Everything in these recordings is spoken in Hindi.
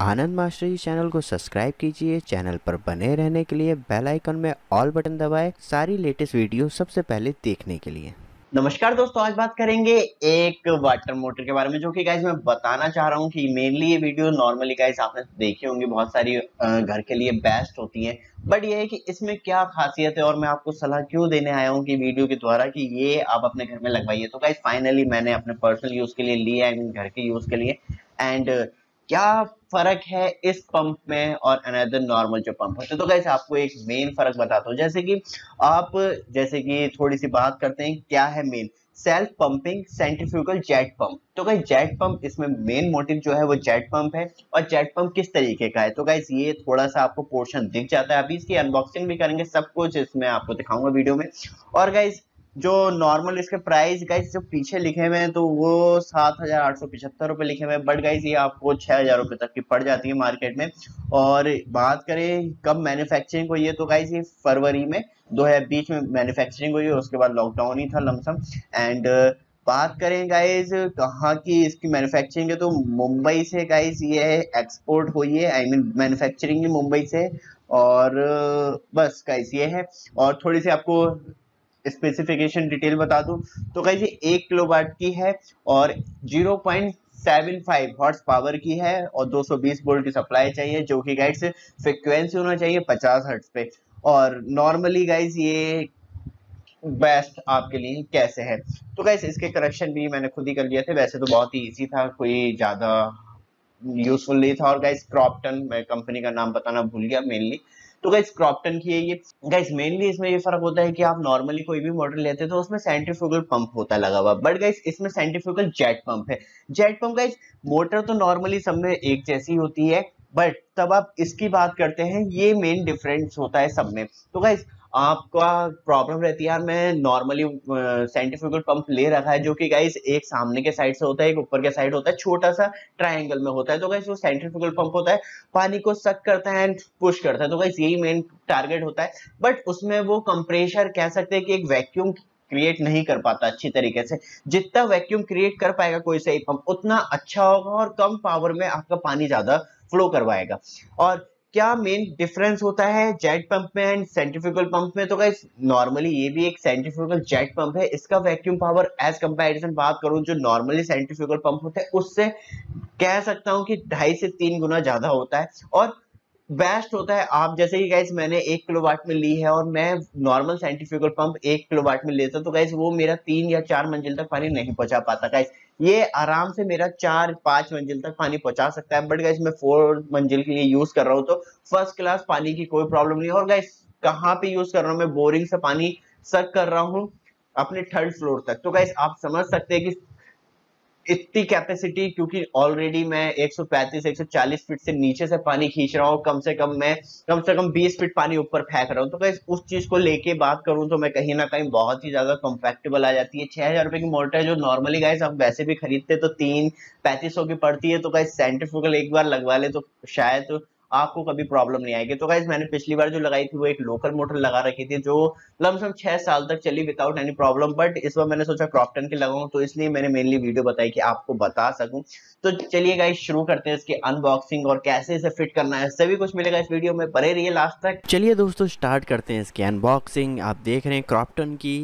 आनंद मास्टर जी चैनल को सब्सक्राइब कीजिए चैनल पर बने रहने के लिए बेल आइकन में ऑल बटन दबाएं सारी लेटेस्ट वीडियो सबसे पहले देखने के लिए नमस्कार दोस्तों आज बात करेंगे एक वाटर मोटर के बारे में जो कि गाइज मैं बताना चाह रहा हूँ कि मेनली ये वीडियो नॉर्मली गाइज आपने देखी होंगी बहुत सारी घर के लिए बेस्ट होती हैं बट ये है कि इसमें क्या खासियत है और मैं आपको सलाह क्यों देने आया हूँ कि वीडियो के द्वारा कि ये आप अपने घर में लगवाइए तो गाइज फाइनली मैंने अपने पर्सनल यूज के लिए लिया है घर के यूज के लिए एंड क्या फर्क है इस पंप में और अनदर नॉर्मल जो पंप होते तो कैसे आपको एक मेन फर्क बताता हूँ जैसे कि आप जैसे कि थोड़ी सी बात करते हैं क्या है main self pumping centrifugal jet pump तो कहीं जेट पंप इसमें मेन मोटिव जो है वो जेट पंप है और जेट पंप किस तरीके का है तो कहीं ये थोड़ा सा आपको पोर्शन दिख जाता है अभी इसकी अनबॉक्सिंग भी करेंगे सब कुछ इसमें आपको दिखाऊंगा वीडियो में और कहीं जो नॉर्मल इसके प्राइस गाइस जो पीछे लिखे हुए हैं तो वो सात हजार आठ सौ पिछहत्तर रुपए लिखे हुए बट गाइस ये आपको छह हजार रुपये तक की पड़ जाती है मार्केट में और बात करें कब मैन्युफैक्चरिंग हुई है तो गाइस ये फरवरी में दो हजार बीस में मैन्युफैक्चरिंग हुई है उसके बाद लॉकडाउन ही था लमसम एंड बात करें गाइज कहाँ की इसकी मैन्युफैक्चरिंग है तो मुंबई से गाइज ये एक्सपोर्ट हुई है आई मीन मैन्युफैक्चरिंग मुंबई से और बस गाइज ये है और थोड़ी सी आपको स्पेसिफिकेशन डिटेल बता दूं तो कैसे एक किलो की है और 0.75 हॉर्स पावर की है और 220 वोल्ट की सप्लाई चाहिए जो कि गाइड्स फ्रिक्वेंसी होना चाहिए 50 हर्ट्स पे और नॉर्मली गाइज ये बेस्ट आपके लिए कैसे है तो गाइस इसके करेक्शन भी मैंने खुद ही कर लिया थे वैसे तो बहुत ही ईजी था कोई ज़्यादा यूजफुल नहीं था और गाइस क्रॉपटन मैं कंपनी का नाम बताना भूल गया मेनली तो गाइस क्रॉपटन की है ये गाइस मेनली इसमें ये फर्क होता है कि आप नॉर्मली कोई भी मॉडल लेते तो उसमें साइंटिफिकल पंप होता लगा हुआ बट गाइस इसमें साइंटिफिकल जेट पंप है जेट पंप गाइस मोटर तो नॉर्मली सब में एक जैसी होती है बट तब आप इसकी बात करते हैं ये मेन डिफरेंस होता है सब में तो गाइस आपका प्रॉब्लम रहती है यार मैं नॉर्मली साइंटिफिकल पंप ले रखा है जो कि गाइस एक सामने के साइड से होता है एक ऊपर के साइड होता है छोटा सा ट्रायंगल में होता है तो गाइस वो साइंटिफिकल पंप होता है पानी को सक करता है एंड पुश करता है तो गाइस यही मेन टारगेट होता है बट उसमें वो कंप्रेशर कह सकते हैं कि एक वैक्यूम क्रिएट नहीं कर पाता अच्छी तरीके से जितना वैक्यूम क्रिएट कर पाएगा कोई सही पंप उतना अच्छा होगा और कम पावर में आपका पानी ज्यादा फ्लो करवाएगा और क्या मेन डिफरेंस होता है जेट पंप में एंड सेंट्रीफ्यूगल पंप में तो गाइस नॉर्मली ये भी एक सेंट्रीफ्यूगल जेट पंप है इसका वैक्यूम पावर एज कंपैरिजन बात करूं जो नॉर्मली सेंट्रीफ्यूगल पंप होता है उससे कह सकता हूं कि ढाई से तीन गुना ज्यादा होता है और बेस्ट होता है आप जैसे कि गाइज मैंने एक किलो वाट में ली है और मैं नॉर्मल साइंटिफिकल पंप एक किलो वाट में लेता तो गाइज वो मेरा तीन या चार मंजिल तक पानी नहीं पहुंचा पाता गाइज ये आराम से मेरा चार पांच मंजिल तक पानी पहुंचा सकता है बट गाइस मैं फोर मंजिल के लिए यूज कर रहा हूँ तो फर्स्ट क्लास पानी की कोई प्रॉब्लम नहीं और गाइज कहाँ पे यूज कर रहा हूँ मैं बोरिंग से पानी सक कर रहा हूँ अपने थर्ड फ्लोर तक तो गाइस आप समझ सकते हैं कि इतनी कैपेसिटी क्योंकि ऑलरेडी मैं 135 140 फीट से नीचे से पानी खींच रहा हूँ कम से कम मैं कम से कम 20 फीट पानी ऊपर फेंक रहा हूँ तो कैसे उस चीज को लेके बात करूँ तो मैं कहीं ना कहीं बहुत ही ज्यादा कंफेक्टेबल आ जाती है छह हजार रुपए की मोटर है जो नॉर्मली गाइस आप वैसे भी खरीदते तो तीन पैंतीस की पड़ती है तो गाइस सेंटर एक बार लगवा ले तो शायद तो आपको कभी प्रॉब्लम नहीं आएगी तो गाइज मैंने पिछली बार जो लगाई थी वो एक लोकल मोटर लगा रखी थी जो लमसम छह साल तक चली विदाउट एनी प्रॉब्लम बट इस बार मैंने सोचा क्रॉपटन के लगाऊ तो इसलिए मैंने मेनली वीडियो बताई कि आपको बता सकूं तो चलिए गाइज शुरू करते हैं इसके अनबॉक्सिंग और कैसे इसे फिट करना है सभी कुछ मिलेगा इस वीडियो में बने रही लास्ट तक चलिए दोस्तों स्टार्ट करते हैं इसकी अनबॉक्सिंग आप देख रहे हैं क्रॉपटन की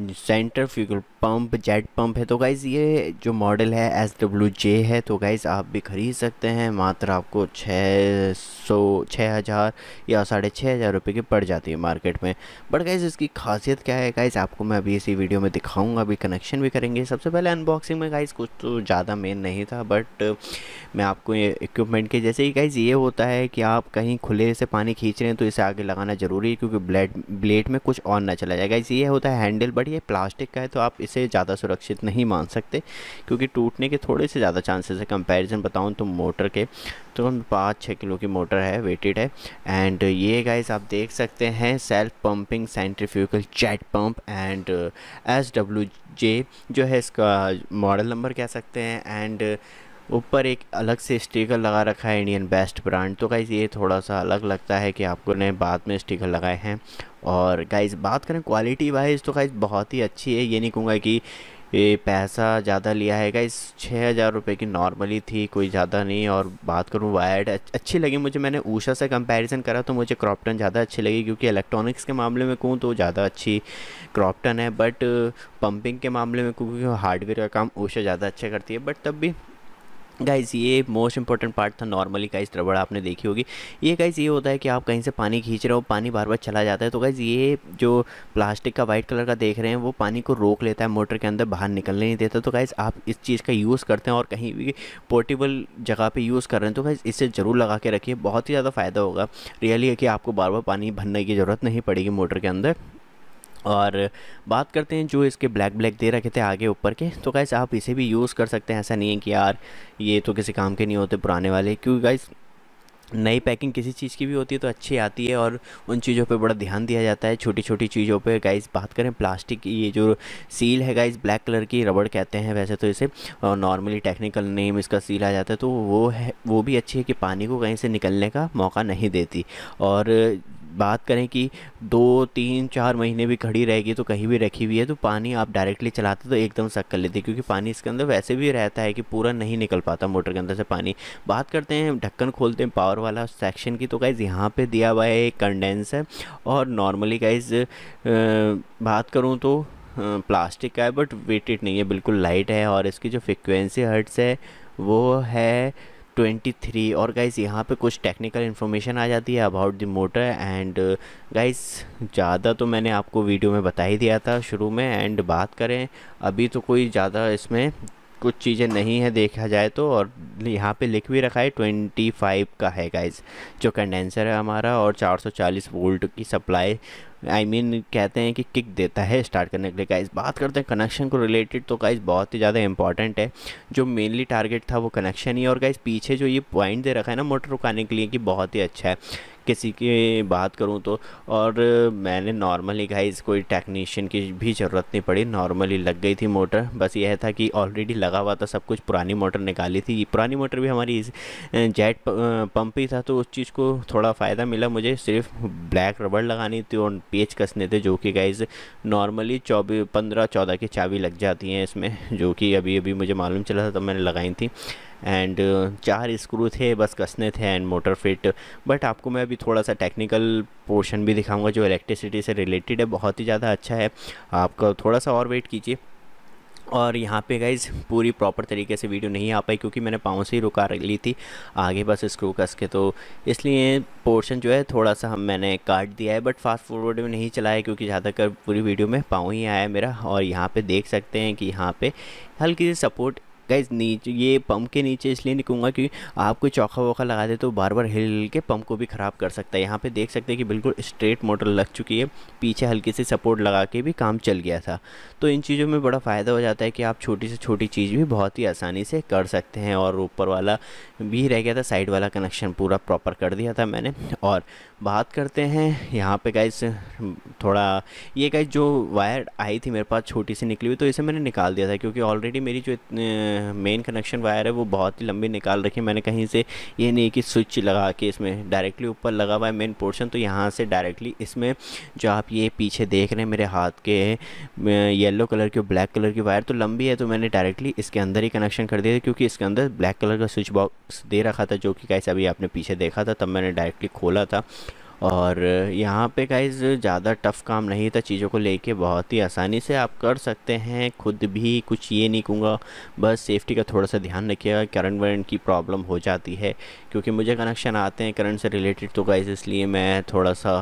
centrifugal pump jet pump है तो गाइज़ ये जो मॉडल है एस डब्ल्यू जे है तो गाइज़ आप भी ख़रीद सकते हैं मात्र आपको छः सौ छः हज़ार या साढ़े छः हज़ार रुपये की पड़ जाती है मार्केट में बट गाइज़ इसकी खासियत क्या है गाइज़ आपको मैं अभी इसी वीडियो में दिखाऊंगा अभी कनेक्शन भी करेंगे सबसे पहले अनबॉक्सिंग में गाइज़ कुछ तो ज़्यादा मेन नहीं था बट मैं आपको ये इक्विपमेंट के जैसे ही गाइज़ ये होता है कि आप कहीं खुले से पानी खींच रहे हैं तो इसे आगे लगाना ज़रूरी है क्योंकि ब्लेड ब्लेड में कुछ ऑन ना चला जाए गाइज़ ये होता है हैंडल बट बट ये प्लास्टिक का है तो आप इसे ज़्यादा सुरक्षित नहीं मान सकते क्योंकि टूटने के थोड़े से ज़्यादा चांसेस है कंपैरिजन बताऊँ तो मोटर के तो पाँच छः किलो की मोटर है वेटेड है एंड ये गाइस आप देख सकते हैं self pumping centrifugal jet pump and S W J जो है इसका मॉडल नंबर कह सकते हैं एंड ऊपर एक अलग से स्टिकर लगा रखा है इंडियन बेस्ट ब्रांड तो गाइज़ ये थोड़ा सा अलग लगता है कि आपको ने बाद में स्टिकर लगाए हैं और गाइज़ बात करें क्वालिटी वाइज तो गाइज़ बहुत ही अच्छी है ये नहीं कहूँगा कि ये पैसा ज़्यादा लिया है गाइस छः हज़ार रुपये की नॉर्मली थी कोई ज़्यादा नहीं और बात करूँ वायर्ड अच्छी लगी मुझे मैंने ऊषा से कंपैरिजन करा तो मुझे क्रॉपटन ज़्यादा अच्छी लगी क्योंकि इलेक्ट्रॉनिक्स के मामले में कहूँ तो ज़्यादा अच्छी क्रॉपटन है बट पंपिंग के मामले में क्योंकि हार्डवेयर का काम ऊषा ज़्यादा अच्छा करती है बट तब भी गाइज़ ये मोस्ट इंपॉर्टेंट पार्ट था नॉर्मली गाइज रबड़ आपने देखी होगी ये गाइज़ ये होता है कि आप कहीं से पानी खींच रहे हो पानी बार बार चला जाता है तो गाइज़ ये जो प्लास्टिक का वाइट कलर का देख रहे हैं वो पानी को रोक लेता है मोटर के अंदर बाहर निकलने नहीं देता तो गाइज़ आप इस चीज़ का यूज़ करते हैं और कहीं भी पोर्टेबल जगह पर यूज़ कर रहे हैं तो गाइज़ इसे ज़रूर लगा के रखिए बहुत ही ज़्यादा फ़ायदा होगा रियली है कि आपको बार बार पानी भरने की ज़रूरत नहीं पड़ेगी मोटर के अंदर और बात करते हैं जो इसके ब्लैक ब्लैक दे रखे थे आगे ऊपर के तो गाइस आप इसे भी यूज़ कर सकते हैं ऐसा नहीं है कि यार ये तो किसी काम के नहीं होते पुराने वाले क्योंकि गाइस नई पैकिंग किसी चीज़ की भी होती है तो अच्छी आती है और उन चीज़ों पे बड़ा ध्यान दिया जाता है छोटी छोटी चीज़ों पे गाइस बात करें प्लास्टिक की ये जो सील है गाइस ब्लैक कलर की रबड़ कहते हैं वैसे तो इसे और नॉर्मली टेक्निकल नेम इसका सील आ जाता है तो वो है वो भी अच्छी है कि पानी को कहीं से निकलने का मौका नहीं देती और बात करें कि दो तीन चार महीने भी खड़ी रहेगी तो कहीं भी रखी हुई है तो पानी आप डायरेक्टली चलाते तो एकदम सक कर लेते क्योंकि पानी इसके अंदर वैसे भी रहता है कि पूरा नहीं निकल पाता मोटर के अंदर से पानी बात करते हैं ढक्कन खोलते हैं पावर वाला सेक्शन की तो गाइज़ यहाँ पर दिया हुआ है एक कंडेंस है और नॉर्मली गाइज़ बात करूँ तो प्लास्टिक का है बट वेटेड नहीं है बिल्कुल लाइट है और इसकी जो फ्रिक्वेंसी हर्ट्स है वो है 23 और गाइज़ यहाँ पे कुछ टेक्निकल इन्फॉर्मेशन आ जाती है about the motor and guys ज़्यादा तो मैंने आपको वीडियो में बता ही दिया था शुरू में एंड बात करें अभी तो कोई ज़्यादा इसमें कुछ चीज़ें नहीं है देखा जाए तो और यहाँ पे लिख भी रखा है 25 का है गाइज जो कंडेंसर है हमारा और 440 वोल्ट की supply I I mean mean, कहते हैं कि किक देता है स्टार्ट करने के लिए गाइस बात करते हैं कनेक्शन को रिलेटेड तो गाइस बहुत ही ज़्यादा इंपॉर्टेंट है जो मेनली टारगेट था वो कनेक्शन ही और गाइस पीछे जो ये पॉइंट दे रखा है ना मोटर रुकाने के लिए कि बहुत ही अच्छा है किसी की बात करूँ तो और मैंने नॉर्मली गाइस कोई टेक्नीशियन की भी ज़रूरत नहीं पड़ी नॉर्मली लग गई थी मोटर बस यह था कि ऑलरेडी लगा हुआ था सब कुछ पुरानी मोटर निकाली थी पुरानी मोटर भी हमारी जेट पंप ही था तो उस चीज़ को थोड़ा फ़ायदा मिला मुझे सिर्फ ब्लैक रबड़ लगानी थी और पेच कसने थे जो कि गाइज नॉर्मली चौबीस पंद्रह चौदह की चाबी लग जाती हैं इसमें जो कि अभी अभी मुझे मालूम चला था तब तो मैंने लगाई थी एंड चार स्क्रू थे बस कसने थे एंड मोटर फिट बट आपको मैं अभी थोड़ा सा टेक्निकल पोर्शन भी दिखाऊंगा जो इलेक्ट्रिसिटी से रिलेटेड है बहुत ही ज़्यादा अच्छा है आपका थोड़ा सा और वेट कीजिए और यहाँ पे गाइज पूरी प्रॉपर तरीके से वीडियो नहीं आ पाई क्योंकि मैंने पाँव से ही रुका ली थी आगे बस स्क्रू कस के तो इसलिए पोर्शन जो है थोड़ा सा हम मैंने काट दिया है बट फास्ट फॉरवर्ड में नहीं चलाया क्योंकि ज़्यादातर पूरी वीडियो में पाँव ही आया मेरा और यहाँ पे देख सकते हैं कि यहाँ पे हल्की सी सपोर्ट गाइज नीचे ये पंप के नीचे इसलिए निकलूंगा क्योंकि आप कोई चौखा वोखा लगा दे तो बार बार हिल हिल के पंप को भी ख़राब कर सकता है यहाँ पे देख सकते हैं कि बिल्कुल स्ट्रेट मोटर लग चुकी है पीछे हल्के से सपोर्ट लगा के भी काम चल गया था तो इन चीज़ों में बड़ा फ़ायदा हो जाता है कि आप छोटी से छोटी चीज़ भी बहुत ही आसानी से कर सकते हैं और ऊपर वाला भी रह गया था साइड वाला कनेक्शन पूरा प्रॉपर कर दिया था मैंने और बात करते हैं यहाँ पे गाइस थोड़ा ये गाइस जो वायर आई थी मेरे पास छोटी सी निकली हुई तो इसे मैंने निकाल दिया था क्योंकि ऑलरेडी मेरी जो मेन कनेक्शन वायर है वो बहुत ही लंबी निकाल रखी मैंने कहीं से ये नहीं कि स्विच लगा के इसमें डायरेक्टली ऊपर लगा हुआ है मेन पोर्शन तो यहाँ से डायरेक्टली इसमें जो आप ये पीछे देख रहे हैं मेरे हाथ के येलो कलर की ब्लैक कलर की वायर तो लंबी है तो मैंने डायरेक्टली इसके अंदर ही कनेक्शन कर दिया क्योंकि इसके अंदर ब्लैक कलर का स्विच बॉक्स बॉक्स दे रखा था जो कि कैसे अभी आपने पीछे देखा था तब मैंने डायरेक्टली खोला था और यहाँ पे गाइज ज़्यादा टफ़ काम नहीं था चीज़ों को लेके बहुत ही आसानी से आप कर सकते हैं खुद भी कुछ ये नहीं कहूँगा बस सेफ्टी का थोड़ा सा ध्यान रखिएगा करंट वरंट की प्रॉब्लम हो जाती है क्योंकि मुझे कनेक्शन आते हैं करंट से रिलेटेड तो गाइज इसलिए मैं थोड़ा सा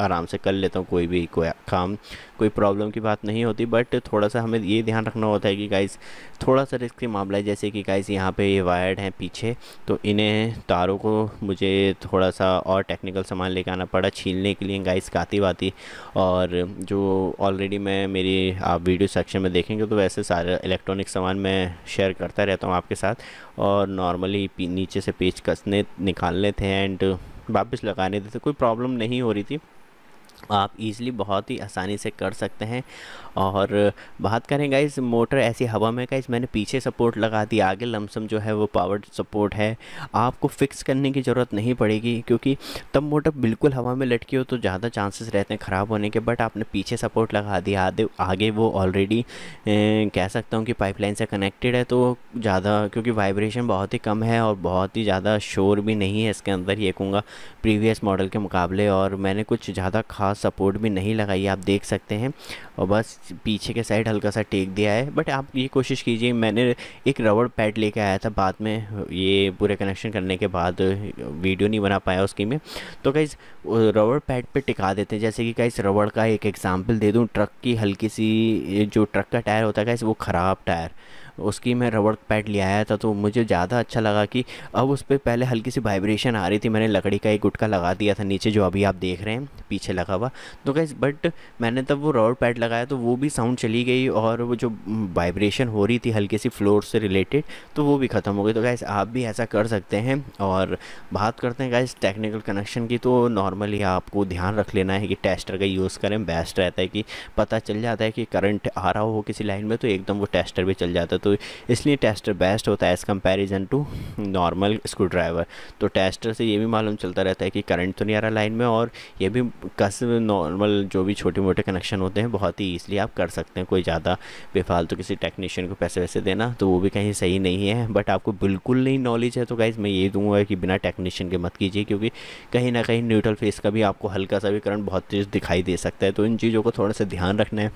आराम से कर लेता हूँ कोई भी कोई काम कोई प्रॉब्लम की बात नहीं होती बट थोड़ा सा हमें ये ध्यान रखना होता है कि गाइस थोड़ा सा रिस्क मामला है जैसे कि गाइस यहाँ पे ये वायर्ड हैं पीछे तो इन्हें तारों को मुझे थोड़ा सा और टेक्निकल सामान लेकर आना पड़ा छीलने के लिए गाइस काती वाती और जो ऑलरेडी मैं मेरी आप वीडियो सेक्शन में देखेंगे तो वैसे सारे इलेक्ट्रॉनिक सामान मैं शेयर करता रहता हूँ आपके साथ और नॉर्मली नीचे से पेच कसने निकालने थे एंड वापस लगाने थे तो कोई प्रॉब्लम नहीं हो रही थी आप इजीली बहुत ही आसानी से कर सकते हैं और बात करें गाइज मोटर ऐसी हवा में गाइज मैंने पीछे सपोर्ट लगा दी आगे लमसम जो है वो पावर सपोर्ट है आपको फ़िक्स करने की ज़रूरत नहीं पड़ेगी क्योंकि तब मोटर बिल्कुल हवा में लटकी हो तो ज़्यादा चांसेस रहते हैं ख़राब होने के बट आपने पीछे सपोर्ट लगा दिया आधे आगे वो ऑलरेडी कह सकता हूँ कि पाइपलाइन से कनेक्टेड है तो ज़्यादा क्योंकि वाइब्रेशन बहुत ही कम है और बहुत ही ज़्यादा शोर भी नहीं है इसके अंदर ये कहूँगा प्रीवियस मॉडल के मुकाबले और मैंने कुछ ज़्यादा खास खास सपोर्ट भी नहीं लगाई आप देख सकते हैं और बस पीछे के साइड हल्का सा टेक दिया है बट आप ये कोशिश कीजिए मैंने एक रबड़ पैड लेके आया था बाद में ये पूरे कनेक्शन करने के बाद वीडियो नहीं बना पाया उसकी में तो कहीं रबड़ पैड पे टिका देते हैं जैसे कि कहीं रबड़ का एक एग्ज़ाम्पल दे दूँ ट्रक की हल्की सी जो ट्रक का टायर होता है कहीं वो ख़राब टायर उसकी मैं रबड़ पैड ले आया था तो मुझे ज़्यादा अच्छा लगा कि अब उस पर पहले हल्की सी वाइब्रेशन आ रही थी मैंने लकड़ी का एक गुटका लगा दिया था नीचे जो अभी आप देख रहे हैं पीछे लगा हुआ तो गैस बट मैंने तब वो रबड़ पैड लगाया तो वो भी साउंड चली गई और वो जो वाइब्रेशन हो रही थी हल्की सी फ्लोर से रिलेटेड तो वो भी ख़त्म हो गई तो गैस आप भी ऐसा कर सकते हैं और बात करते हैं गैस टेक्निकल कनेक्शन की तो नॉर्मली आपको ध्यान रख लेना है कि टेस्टर का यूज़ करें बेस्ट रहता है कि पता चल जाता है कि करंट आ रहा हो किसी लाइन में तो एकदम वो टेस्टर भी चल जाता है तो इसलिए टेस्टर बेस्ट होता है as comparison to normal screwdriver तो टेस्टर से ये भी मालूम चलता रहता है कि करंट तो नहीं आ रहा लाइन में और ये भी कस नॉर्मल जो भी छोटे मोटे कनेक्शन होते हैं बहुत ही ईजिली आप कर सकते हैं कोई ज़्यादा बेफालतू तो किसी टेक्नीशियन को पैसे वैसे देना तो वो भी कहीं सही नहीं है बट आपको बिल्कुल नहीं नॉलेज है तो गाइज़ मैं ये दूंगा कि बिना टेक्नीशियन के मत कीजिए क्योंकि कहीं ना कहीं न्यूट्रल फेस का भी आपको हल्का सा भी करंट बहुत तेज़ दिखाई दे सकता है तो इन चीज़ों को थोड़ा सा ध्यान रखना है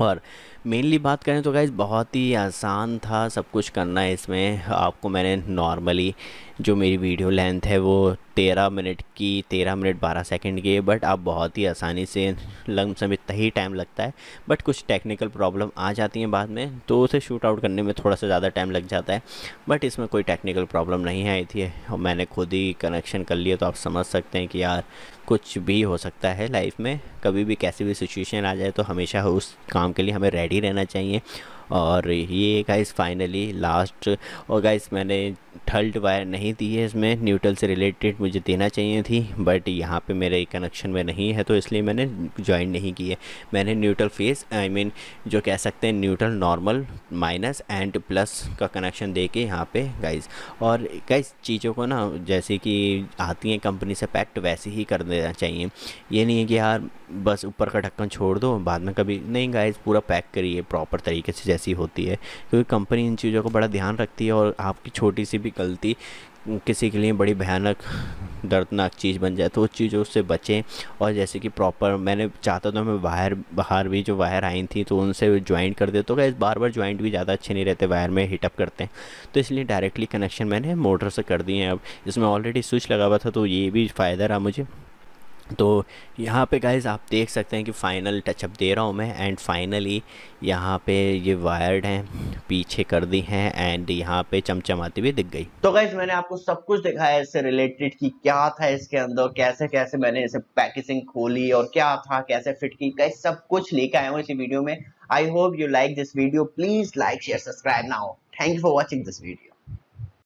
और मेनली बात करें तो गाइज़ बहुत ही आसान था सब कुछ करना है इसमें आपको मैंने नॉर्मली जो मेरी वीडियो लेंथ है वो तेरह मिनट की तेरह मिनट बारह सेकंड की है बट आप बहुत ही आसानी से लम समय इतना ही टाइम लगता है बट कुछ टेक्निकल प्रॉब्लम आ जाती हैं बाद में तो उसे शूट आउट करने में थोड़ा सा ज़्यादा टाइम लग जाता है बट इसमें कोई टेक्निकल प्रॉब्लम नहीं आई थी और मैंने खुद ही कनेक्शन कर लिया तो आप समझ सकते हैं कि यार कुछ भी हो सकता है लाइफ में कभी भी कैसी भी सिचुएशन आ जाए तो हमेशा उस काम के लिए हमें रेडी रेडी रहना चाहिए और ये गाइस फाइनली लास्ट और गाइस मैंने ठल्ट वायर नहीं दी है इसमें न्यूट्रल से रिलेटेड मुझे देना चाहिए थी बट यहाँ पे मेरे कनेक्शन में नहीं है तो इसलिए मैंने ज्वाइन नहीं की है मैंने न्यूट्रल फेस आई मीन जो कह सकते हैं neutral normal minus and plus का कनेक्शन दे के यहाँ पर गाइस और गाइस चीज़ों को ना जैसे कि आती हैं कंपनी से पैक्ट वैसे ही कर देना चाहिए ये नहीं है कि यार बस ऊपर का ढक्कन छोड़ दो बाद में कभी नहीं गाइस पूरा पैक करिए प्रॉपर तरीके से जैसी होती है क्योंकि कंपनी इन चीज़ों को बड़ा ध्यान रखती है और आपकी छोटी सी भी भी गलती किसी के लिए बड़ी भयानक दर्दनाक चीज़ बन जाए तो उस चीज़ों से बचें और जैसे कि प्रॉपर मैंने चाहता था मैं वायर बाहर भी जो वायर आई थी तो उनसे ज्वाइंट कर दे तो क्या बार बार ज्वाइंट भी ज़्यादा अच्छे नहीं रहते वायर में हीटअप करते हैं तो इसलिए डायरेक्टली कनेक्शन मैंने मोटर से कर दिए हैं अब इसमें ऑलरेडी स्विच लगा हुआ था तो ये भी फ़ायदा रहा मुझे तो यहाँ पे गाइज आप देख सकते हैं कि फ़ाइनल टचअप दे रहा हूँ मैं एंड फाइनली यहाँ पे ये वायर्ड हैं पीछे कर दी हैं एंड यहाँ पे चमचमाती भी दिख गई तो गाइज मैंने आपको सब कुछ दिखाया इससे रिलेटेड कि क्या था इसके अंदर कैसे कैसे मैंने इसे पैकेजिंग खोली और क्या था कैसे फिट की गाइज सब कुछ लेके आया हूँ इसी वीडियो में I hope you like this video please like share subscribe ना हो thank you for watching this video